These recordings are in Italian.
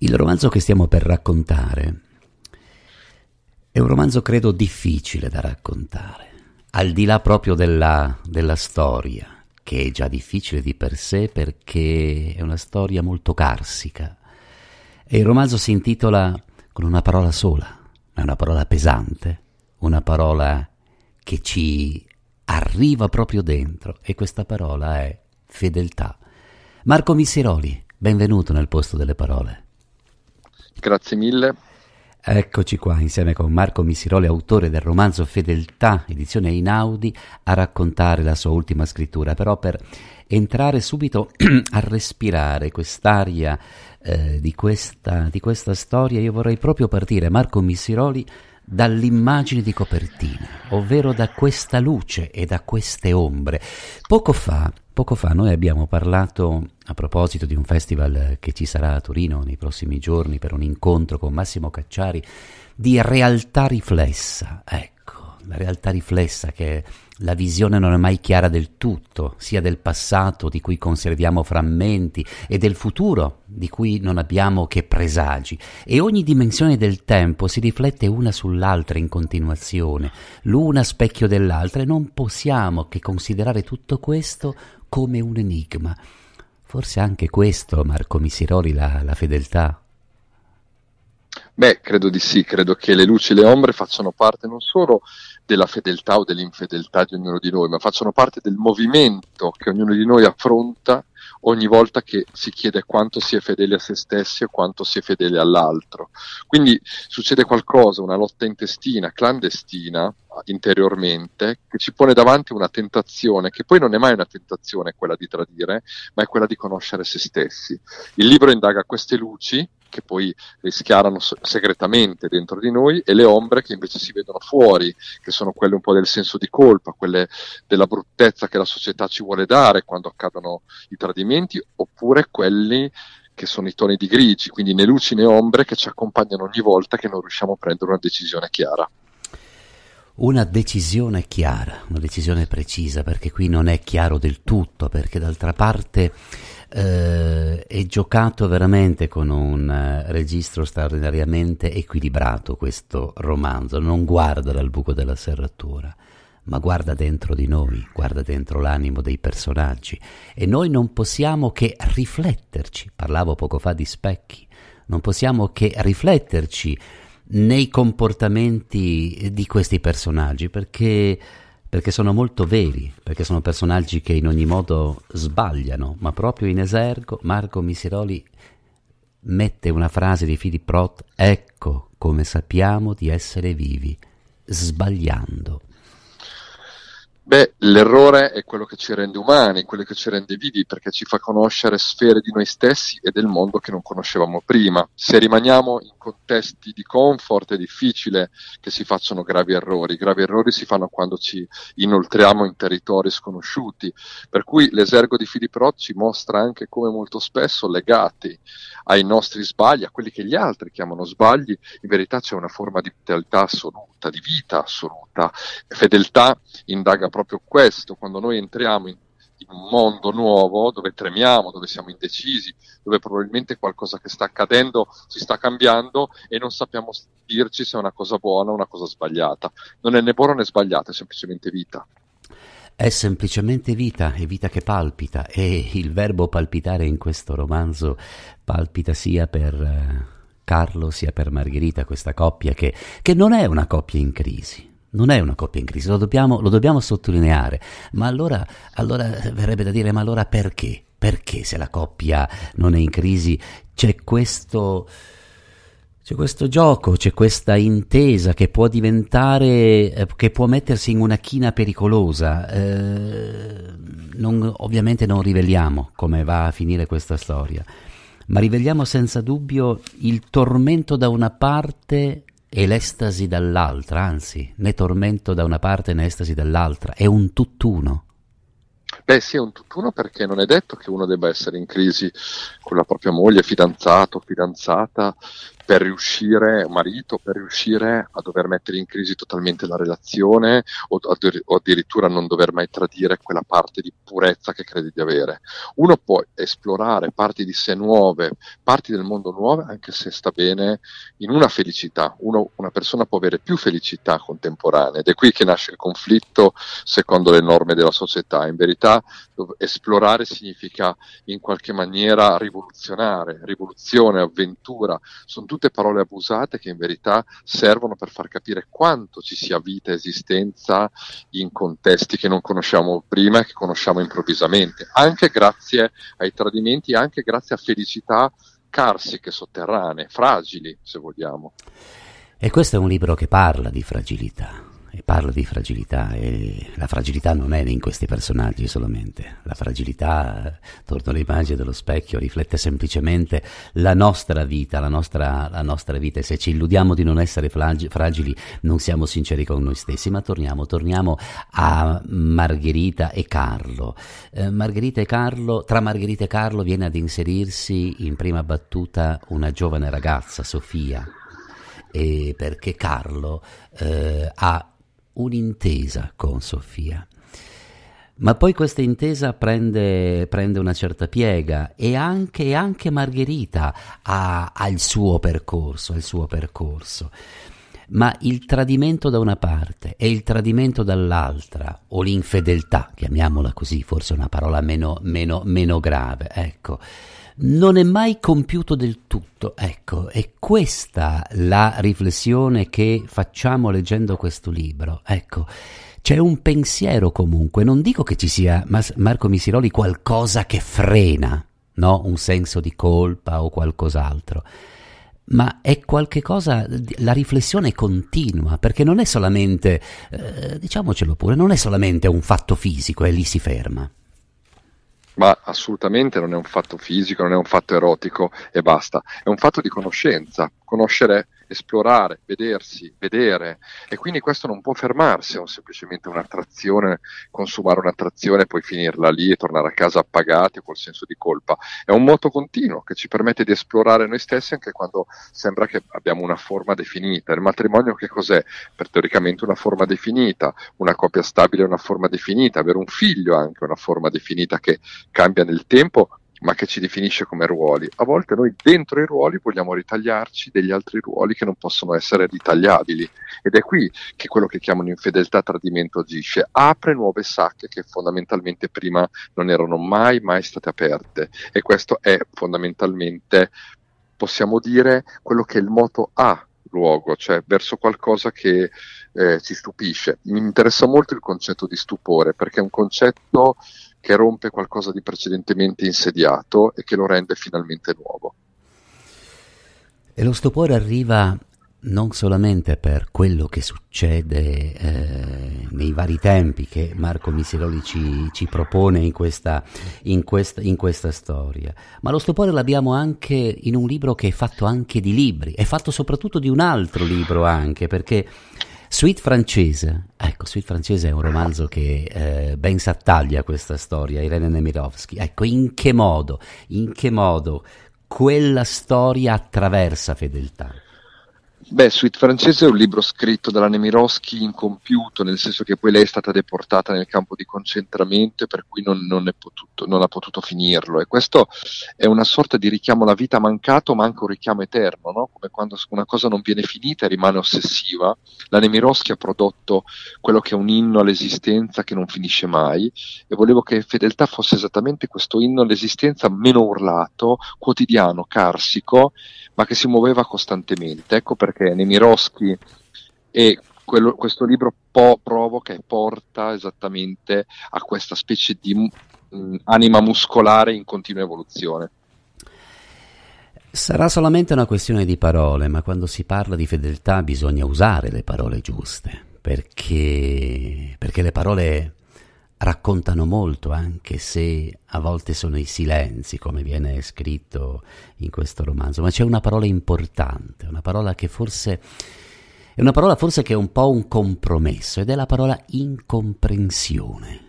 Il romanzo che stiamo per raccontare è un romanzo credo difficile da raccontare, al di là proprio della, della, storia, che è già difficile di per sé perché è una storia molto carsica. E il romanzo si intitola con una parola sola, ma è una parola pesante, una parola che ci arriva proprio dentro e questa parola è fedeltà. Marco Missiroli, benvenuto nel posto delle parole. Grazie mille. Eccoci qua insieme con Marco Missiroli, autore del romanzo Fedeltà, edizione Inaudi, a raccontare la sua ultima scrittura, però per entrare subito a respirare quest'aria eh, di, questa, di questa storia io vorrei proprio partire, Marco Missiroli, dall'immagine di copertina, ovvero da questa luce e da queste ombre. Poco fa, poco fa noi abbiamo parlato a proposito di un festival che ci sarà a Torino nei prossimi giorni per un incontro con Massimo Cacciari di realtà riflessa. Ecco, la realtà riflessa che è la visione non è mai chiara del tutto, sia del passato di cui conserviamo frammenti e del futuro di cui non abbiamo che presagi, e ogni dimensione del tempo si riflette una sull'altra in continuazione, l'una specchio dell'altra, e non possiamo che considerare tutto questo come un enigma. Forse anche questo, Marco Misiroli, la, la fedeltà. Beh, credo di sì, credo che le luci e le ombre facciano parte non solo della fedeltà o dell'infedeltà di ognuno di noi, ma facciano parte del movimento che ognuno di noi affronta ogni volta che si chiede quanto si è fedeli a se stessi o quanto si è fedeli all'altro. Quindi succede qualcosa, una lotta intestina, clandestina, interiormente, che ci pone davanti una tentazione, che poi non è mai una tentazione quella di tradire, ma è quella di conoscere se stessi. Il libro indaga queste luci che poi rischiarano segretamente dentro di noi e le ombre che invece si vedono fuori, che sono quelle un po' del senso di colpa, quelle della bruttezza che la società ci vuole dare quando accadono i tradimenti, oppure quelli che sono i toni di grigi, quindi né luci né ombre che ci accompagnano ogni volta che non riusciamo a prendere una decisione chiara una decisione chiara, una decisione precisa, perché qui non è chiaro del tutto, perché d'altra parte eh, è giocato veramente con un eh, registro straordinariamente equilibrato questo romanzo, non guarda dal buco della serratura, ma guarda dentro di noi, guarda dentro l'animo dei personaggi e noi non possiamo che rifletterci, parlavo poco fa di specchi, non possiamo che rifletterci nei comportamenti di questi personaggi, perché, perché, sono molto veri, perché sono personaggi che in ogni modo sbagliano, ma proprio in esergo Marco Misiroli mette una frase di Philip Roth, ecco come sappiamo di essere vivi, sbagliando. Beh, l'errore è quello che ci rende umani, quello che ci rende vivi, perché ci fa conoscere sfere di noi stessi e del mondo che non conoscevamo prima. Se rimaniamo in contesti di comfort è difficile che si facciano gravi errori. I gravi errori si fanno quando ci inoltriamo in territori sconosciuti. Per cui l'esergo di Filippo Roth ci mostra anche come molto spesso legati ai nostri sbagli, a quelli che gli altri chiamano sbagli, in verità c'è una forma di vitalità assoluta, di vita assoluta. Fedeltà indaga proprio questo, quando noi entriamo in, in un mondo nuovo dove tremiamo, dove siamo indecisi, dove probabilmente qualcosa che sta accadendo si sta cambiando e non sappiamo dirci se è una cosa buona o una cosa sbagliata. Non è né buona né sbagliata, è semplicemente vita. È semplicemente vita, è vita che palpita e il verbo palpitare in questo romanzo palpita sia per eh, Carlo sia per Margherita, questa coppia che, che non è una coppia in crisi, non è una coppia in crisi, lo dobbiamo, lo dobbiamo sottolineare. Ma allora, allora verrebbe da dire, ma allora perché? Perché se la coppia non è in crisi c'è questo... C'è questo gioco, c'è questa intesa che può diventare, eh, che può mettersi in una china pericolosa. Eh, non, ovviamente non riveliamo come va a finire questa storia, ma riveliamo senza dubbio il tormento da una parte e l'estasi dall'altra, anzi, né tormento da una parte né estasi dall'altra, è un tutt'uno. Beh sì, è un tutt'uno perché non è detto che uno debba essere in crisi con la propria moglie, fidanzato, fidanzata, per riuscire, un marito, per riuscire a dover mettere in crisi totalmente la relazione o, o addirittura non dover mai tradire quella parte di purezza che credi di avere. Uno può esplorare parti di sé nuove, parti del mondo nuove, anche se sta bene in una felicità. Uno, una persona può avere più felicità contemporanea ed è qui che nasce il conflitto secondo le norme della società. In verità esplorare significa in qualche maniera rivoluzionare, rivoluzione, avventura, sono tutte tutte parole abusate che in verità servono per far capire quanto ci sia vita e esistenza in contesti che non conosciamo prima e che conosciamo improvvisamente, anche grazie ai tradimenti, anche grazie a felicità carsiche, sotterranee, fragili, se vogliamo. E questo è un libro che parla di fragilità e parla di fragilità e la fragilità non è in questi personaggi solamente, la fragilità, eh, torno all'immagine dello specchio, riflette semplicemente la nostra vita, la nostra, la nostra vita e se ci illudiamo di non essere fragili non siamo sinceri con noi stessi, ma torniamo, torniamo a Margherita e Carlo. Eh, Margherita e Carlo, tra Margherita e Carlo viene ad inserirsi in prima battuta una giovane ragazza, Sofia, e perché Carlo eh, ha un'intesa con Sofia. Ma poi questa intesa prende, prende una certa piega e anche, anche Margherita ha, ha, il suo percorso, il suo percorso. Ma il tradimento da una parte e il tradimento dall'altra, o l'infedeltà, chiamiamola così, forse una parola meno, meno, meno grave, ecco non è mai compiuto del tutto. Ecco, è questa la riflessione che facciamo leggendo questo libro. Ecco. C'è un pensiero comunque, non dico che ci sia, ma Marco Misiroli, qualcosa che frena, no? Un senso di colpa o qualcos'altro ma è qualche cosa, la riflessione continua, perché non è solamente, eh, diciamocelo pure, non è solamente un fatto fisico e lì si ferma ma assolutamente non è un fatto fisico, non è un fatto erotico e basta, è un fatto di conoscenza, conoscere esplorare, vedersi, vedere e quindi questo non può fermarsi a un, semplicemente un'attrazione, consumare un'attrazione e poi finirla lì e tornare a casa appagati o col senso di colpa. È un moto continuo che ci permette di esplorare noi stessi anche quando sembra che abbiamo una forma definita. Il matrimonio che cos'è? Per teoricamente una forma definita, una coppia stabile è una forma definita, avere un figlio anche una forma definita che cambia nel tempo ma che ci definisce come ruoli. A volte noi dentro i ruoli vogliamo ritagliarci degli altri ruoli che non possono essere ritagliabili ed è qui che quello che chiamano infedeltà tradimento agisce, apre nuove sacche che fondamentalmente prima non erano mai, mai state aperte e questo è fondamentalmente, possiamo dire, quello che il moto ha luogo, cioè verso qualcosa che eh, ci stupisce. Mi interessa molto il concetto di stupore perché è un concetto che rompe qualcosa di precedentemente insediato e che lo rende finalmente nuovo. E lo stupore arriva non solamente per quello che succede eh, nei vari tempi che Marco Miseroli ci, ci propone in questa, in, questa, in questa, storia, ma lo stupore l'abbiamo anche in un libro che è fatto anche di libri, è fatto soprattutto di un altro libro anche, perché Suite francese, ecco, Suite francese è un romanzo che eh, ben s'attaglia questa storia, Irene Nemirovsky. Ecco, in che modo, in che modo quella storia attraversa fedeltà? Beh, Suite francese è un libro scritto dalla Nemirovsky incompiuto, nel senso che poi lei è stata deportata nel campo di concentramento e per cui non, non, potuto, non, ha potuto finirlo. E questo è una sorta di richiamo alla vita mancato, ma anche un richiamo eterno, no? come quando una cosa non viene finita e rimane ossessiva. La Nemirovsky ha prodotto quello che è un inno all'esistenza che non finisce mai e volevo che Fedeltà fosse esattamente questo inno all'esistenza meno urlato, quotidiano, carsico, ma che si muoveva costantemente. Ecco perché perché Nemiroski e quello, questo libro po- provoca e porta esattamente a questa specie di mh, mm, anima muscolare in continua evoluzione. Sarà solamente una questione di parole, ma quando si parla di fedeltà bisogna usare le parole giuste, perché, perché le parole raccontano molto, anche se a volte sono i silenzi, come viene scritto in questo romanzo, ma c'è una parola importante, una parola che forse è una parola forse che è un po' un compromesso ed è la parola incomprensione.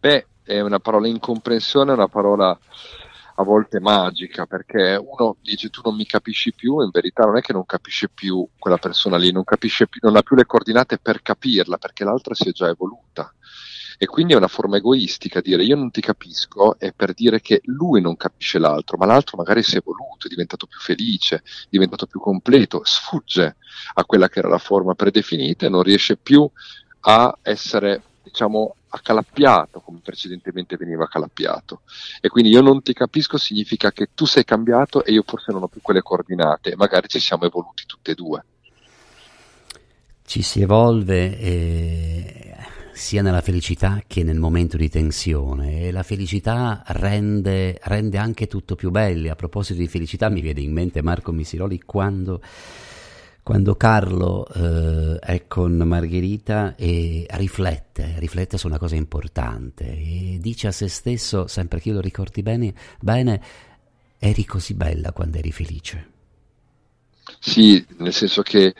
Beh, è una parola incomprensione, è una parola a volte magica, perché uno dice tu non mi capisci più, in verità non è che non capisce più quella persona lì, non, capisce più, non ha più le coordinate per capirla, perché l'altra si è già evoluta. E quindi è una forma egoistica dire io non ti capisco è per dire che lui non capisce l'altro, ma l'altro magari si è evoluto, è diventato più felice, è diventato più completo, sfugge a quella che era la forma predefinita e non riesce più a essere, diciamo, accalappiato come precedentemente veniva accalappiato. E quindi io non ti capisco significa che tu sei cambiato e io forse non ho più quelle coordinate, magari ci siamo evoluti tutte e due. Ci si evolve eh, sia nella felicità che nel momento di tensione e la felicità rende, rende anche tutto più belli. A proposito di felicità mi viene in mente Marco Misiroli quando quando Carlo eh, è con Margherita e riflette, riflette su una cosa importante e dice a se stesso, sempre che io lo ricordi bene, bene, eri così bella quando eri felice. Sì, nel senso che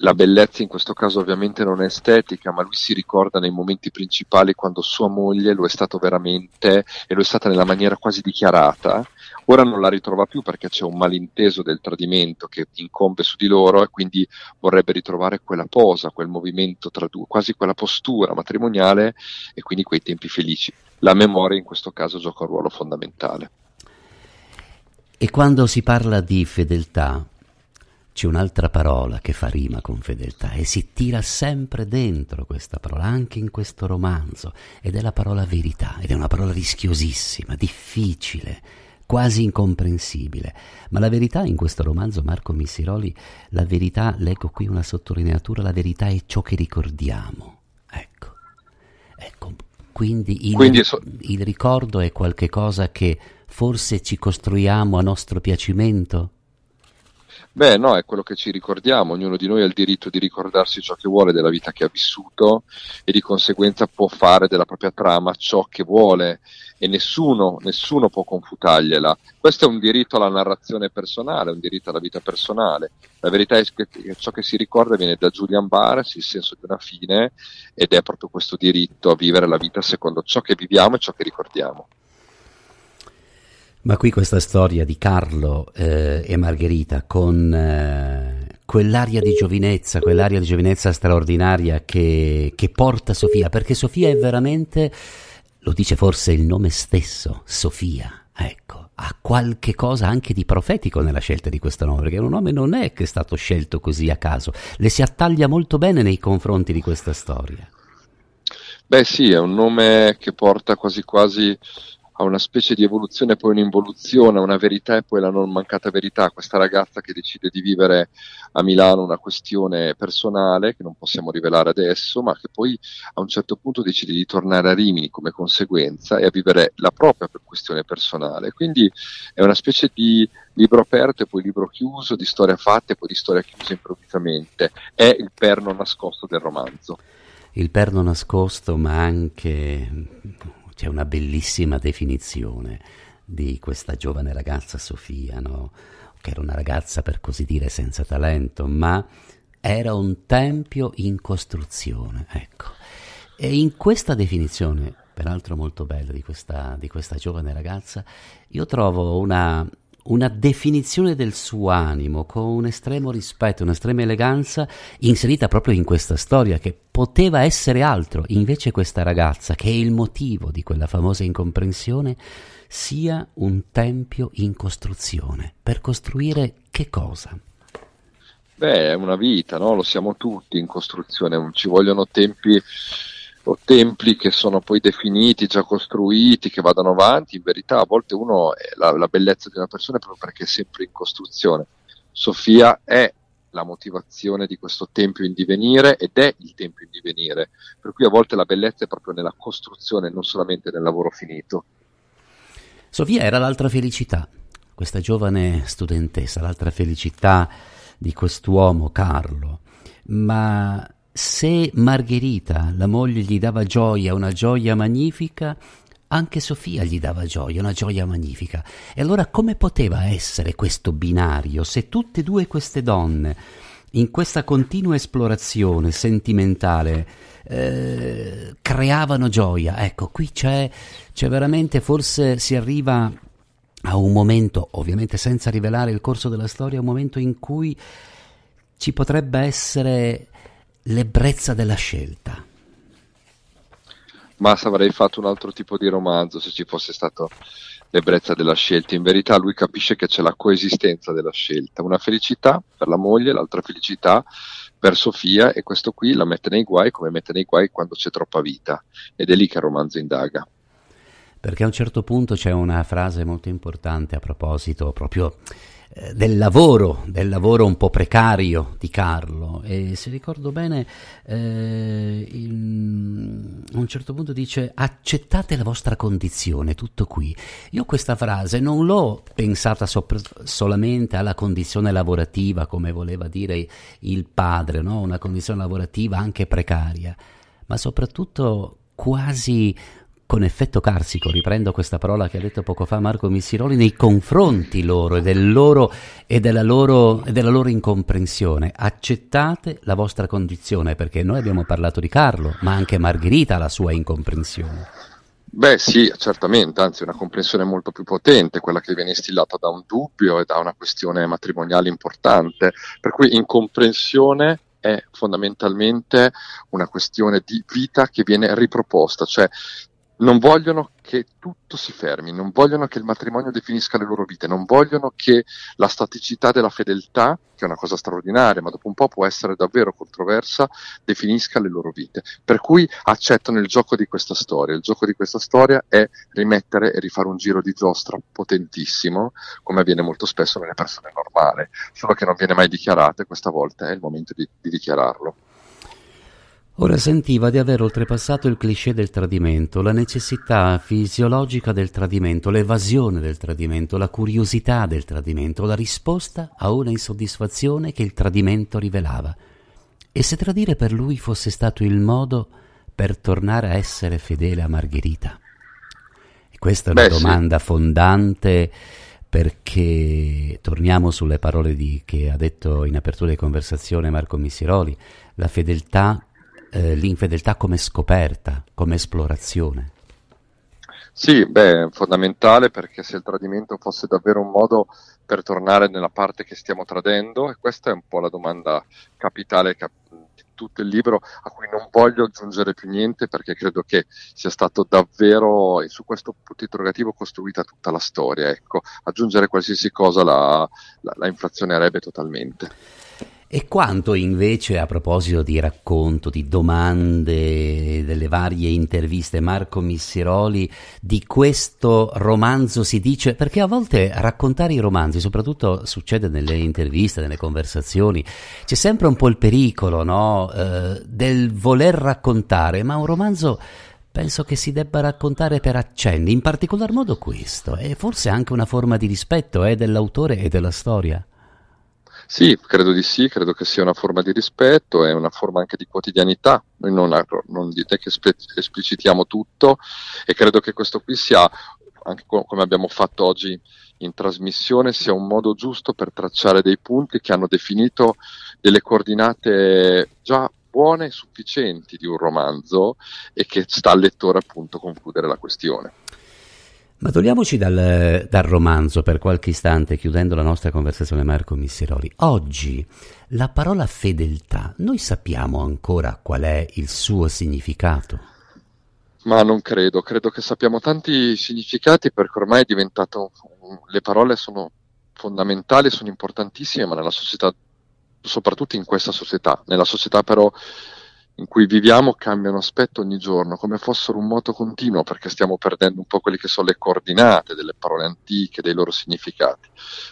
la bellezza in questo caso ovviamente non è estetica, ma lui si ricorda nei momenti principali quando sua moglie lo è stato veramente e lo è stata nella maniera quasi dichiarata ora non la ritrova più perché c'è un malinteso del tradimento che incombe su di loro e quindi vorrebbe ritrovare quella posa, quel movimento tra due, quasi quella postura matrimoniale e quindi quei tempi felici. La memoria in questo caso gioca un ruolo fondamentale. E quando si parla di fedeltà, c'è un'altra parola che fa rima con fedeltà e si tira sempre dentro questa parola, anche in questo romanzo, ed è la parola verità, ed è una parola rischiosissima, difficile, quasi incomprensibile. Ma la verità in questo romanzo, Marco Missiroli, la verità, leggo qui una sottolineatura, la verità è ciò che ricordiamo. Ecco, ecco. quindi, il, quindi so- il ricordo è qualcosa che forse ci costruiamo a nostro piacimento? Beh, no, è quello che ci ricordiamo, ognuno di noi ha il diritto di ricordarsi ciò che vuole della vita che ha vissuto e di conseguenza può fare della propria trama ciò che vuole e nessuno, nessuno può confutargliela. Questo è un diritto alla narrazione personale, un diritto alla vita personale. La verità è che ciò che si ricorda viene da Julian Barnes, il senso di una fine, ed è proprio questo diritto a vivere la vita secondo ciò che viviamo e ciò che ricordiamo. Ma qui questa storia di Carlo eh, e Margherita con eh, quell'aria di giovinezza, quell'aria di giovinezza straordinaria che, che porta Sofia, perché Sofia è veramente, lo dice forse il nome stesso, Sofia, ecco ha qualche cosa anche di profetico nella scelta di questo nome, perché un nome non è che è stato scelto così a caso, le si attaglia molto bene nei confronti di questa storia. Beh sì, è un nome che porta quasi quasi a una specie di evoluzione e poi un'involuzione, a una verità e poi la non mancata verità. Questa ragazza che decide di vivere a Milano una questione personale che non possiamo rivelare adesso, ma che poi a un certo punto decide di tornare a Rimini come conseguenza e a vivere la propria questione personale. Quindi è una specie di libro aperto e poi libro chiuso, di storia fatta e poi di storia chiusa improvvisamente. È il perno nascosto del romanzo. Il perno nascosto, ma anche c'è una bellissima definizione di questa giovane ragazza Sofia, no? che era una ragazza per così dire senza talento, ma era un tempio in costruzione. Ecco. E in questa definizione, peraltro molto bella, di questa, di questa giovane ragazza, io trovo una, una definizione del suo animo con un estremo rispetto, un'estrema eleganza inserita proprio in questa storia che poteva essere altro, invece questa ragazza, che è il motivo di quella famosa incomprensione, sia un tempio in costruzione. Per costruire che cosa? Beh, è una vita, no? lo siamo tutti in costruzione, ci vogliono tempi o templi che sono poi definiti, già costruiti, che vadano avanti, in verità a volte uno la, la bellezza di una persona è proprio perché è sempre in costruzione. Sofia è la motivazione di questo tempio in divenire ed è il tempio in divenire, per cui a volte la bellezza è proprio nella costruzione, non solamente nel lavoro finito. Sofia era l'altra felicità, questa giovane studentessa, l'altra felicità di quest'uomo Carlo, ma se Margherita, la moglie, gli dava gioia, una gioia magnifica, anche Sofia gli dava gioia, una gioia magnifica. E allora come poteva essere questo binario se tutte e due queste donne, in questa continua esplorazione sentimentale, eh, creavano gioia? Ecco, qui c'è, c'è veramente, forse si arriva a un momento, ovviamente senza rivelare il corso della storia, un momento in cui ci potrebbe essere l'ebbrezza della scelta. Ma avrei fatto un altro tipo di romanzo se ci fosse stato l'ebbrezza della scelta. In verità lui capisce che c'è la coesistenza della scelta, una felicità per la moglie, l'altra felicità per Sofia e questo qui la mette nei guai come mette nei guai quando c'è troppa vita ed è lì che il romanzo indaga. Perché a un certo punto c'è una frase molto importante a proposito proprio del lavoro, del lavoro un po' precario di Carlo e se ricordo bene eh, in, a un certo punto dice accettate la vostra condizione, tutto qui. Io questa frase non l'ho pensata sopra, solamente alla condizione lavorativa come voleva dire il padre, no? una condizione lavorativa anche precaria, ma soprattutto quasi con effetto carsico, riprendo questa parola che ha detto poco fa Marco Missiroli, nei confronti loro e, del loro, e, della, loro, e della loro incomprensione. Accettate la vostra condizione, perché noi abbiamo parlato di Carlo, ma anche Margherita ha la sua incomprensione. Beh sì, certamente, anzi una comprensione molto più potente, quella che viene instillata da un dubbio e da una questione matrimoniale importante, per cui incomprensione è fondamentalmente una questione di vita che viene riproposta, cioè non vogliono che tutto si fermi, non vogliono che il matrimonio definisca le loro vite, non vogliono che la staticità della fedeltà, che è una cosa straordinaria, ma dopo un po' può essere davvero controversa, definisca le loro vite. Per cui accettano il gioco di questa storia. Il gioco di questa storia è rimettere e rifare un giro di giostra potentissimo, come avviene molto spesso nelle persone normali, solo che non viene mai dichiarato e questa volta è il momento di, di dichiararlo. Ora sentiva di aver oltrepassato il cliché del tradimento, la necessità fisiologica del tradimento, l'evasione del tradimento, la curiosità del tradimento, la risposta a una insoddisfazione che il tradimento rivelava. E se tradire per lui fosse stato il modo per tornare a essere fedele a Margherita? E questa è una Beh, domanda sì. fondante perché torniamo sulle parole di, che ha detto in apertura di conversazione Marco Missiroli, la fedeltà eh, l'infedeltà come scoperta, come esplorazione? Sì, beh, è fondamentale perché se il tradimento fosse davvero un modo per tornare nella parte che stiamo tradendo, e questa è un po' la domanda capitale cap- di tutto il libro, a cui non voglio aggiungere più niente perché credo che sia stato davvero, e su questo punto interrogativo, costruita tutta la storia. Ecco, aggiungere qualsiasi cosa la, la, la inflazionerebbe totalmente. E quanto invece a proposito di racconto, di domande, delle varie interviste Marco Missiroli, di questo romanzo si dice? Perché a volte raccontare i romanzi, soprattutto succede nelle interviste, nelle conversazioni, c'è sempre un po' il pericolo no? eh, del voler raccontare, ma un romanzo penso che si debba raccontare per accenni, in particolar modo questo, e forse anche una forma di rispetto eh, dell'autore e della storia. Sì, credo di sì, credo che sia una forma di rispetto, è una forma anche di quotidianità, noi non, non dite che esplicitiamo tutto e credo che questo qui sia, anche come abbiamo fatto oggi in trasmissione, sia un modo giusto per tracciare dei punti che hanno definito delle coordinate già buone e sufficienti di un romanzo e che sta al lettore appunto concludere la questione. Ma togliamoci dal, dal, romanzo per qualche istante, chiudendo la nostra conversazione Marco Misseroli. Oggi la parola fedeltà, noi sappiamo ancora qual è il suo significato? Ma non credo, credo che sappiamo tanti significati perché ormai è diventato, le parole sono fondamentali, sono importantissime, ma nella società, soprattutto in questa società, nella società però in cui viviamo cambiano aspetto ogni giorno, come fossero un moto continuo, perché stiamo perdendo un po' quelle che sono le coordinate delle parole antiche, dei loro significati.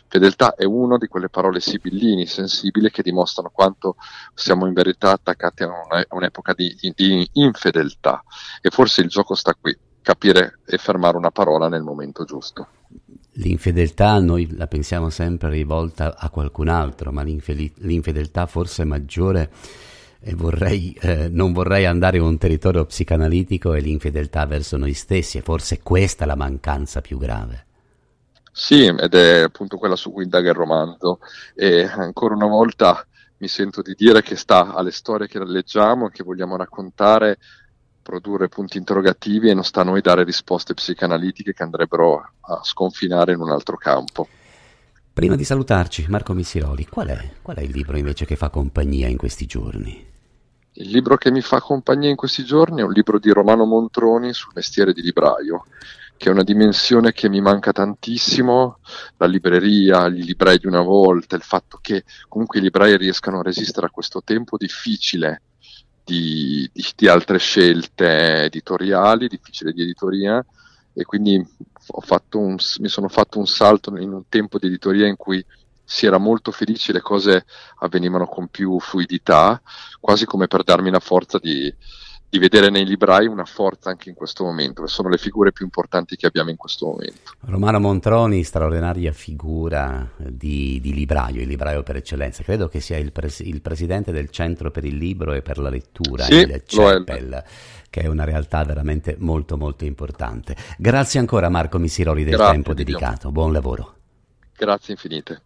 Fedeltà è una di quelle parole sibillini, sensibili, che dimostrano quanto siamo in verità attaccati a, un'epoca di, di infedeltà. E forse il gioco sta qui, capire e fermare una parola nel momento giusto. L'infedeltà noi la pensiamo sempre rivolta a qualcun altro, ma l'infedeltà forse è maggiore e vorrei, eh, non vorrei andare in un territorio psicanalitico e l'infedeltà verso noi stessi, e forse questa è la mancanza più grave. Sì, ed è appunto quella su cui indaga il romanzo, e ancora una volta mi sento di dire che sta alle storie che leggiamo e che vogliamo raccontare produrre punti interrogativi e non sta a noi dare risposte psicanalitiche che andrebbero a sconfinare in un altro campo. Prima di salutarci, Marco Missiroli, qual è, qual è, il libro invece che fa compagnia in questi giorni? Il libro che mi fa compagnia in questi giorni è un libro di Romano Montroni sul mestiere di libraio, che è una dimensione che mi manca tantissimo, la libreria, i librai di una volta, il fatto che comunque i librai riescano a resistere a questo tempo difficile di, di, di altre scelte editoriali, difficile di editoria, e quindi un, mi sono fatto un salto in un tempo di editoria in cui si era molto felici, le cose avvenivano con più fluidità, quasi come per darmi la forza di, di vedere nei librai una forza anche in questo momento, che sono le figure più importanti che abbiamo in questo momento. Romano Montroni, straordinaria figura di, di libraio, il libraio per eccellenza, credo che sia il, pres- il, presidente del Centro per il Libro e per la Lettura, sì, il CEPEL, che è una realtà veramente molto molto importante. Grazie ancora Marco Missiroli del Grazie, tempo dedicato, buon lavoro. Grazie infinite.